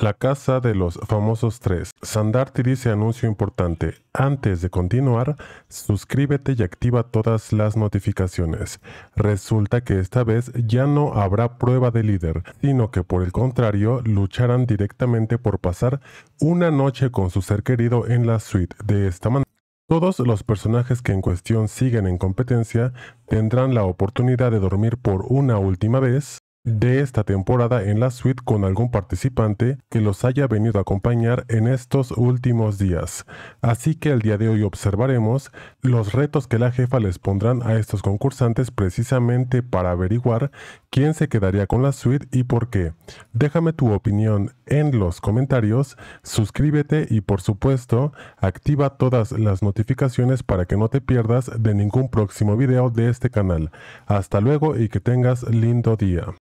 La casa de los famosos tres. Sandarti dice anuncio importante. Antes de continuar, suscríbete y activa todas las notificaciones. Resulta que esta vez ya no habrá prueba de líder, sino que por el contrario lucharán directamente por pasar una noche con su ser querido en la suite. De esta manera, todos los personajes que en cuestión siguen en competencia tendrán la oportunidad de dormir por una última vez de esta temporada en la suite con algún participante que los haya venido a acompañar en estos últimos días. Así que el día de hoy observaremos los retos que la jefa les pondrán a estos concursantes precisamente para averiguar quién se quedaría con la suite y por qué. Déjame tu opinión en los comentarios, suscríbete y por supuesto activa todas las notificaciones para que no te pierdas de ningún próximo video de este canal. Hasta luego y que tengas lindo día.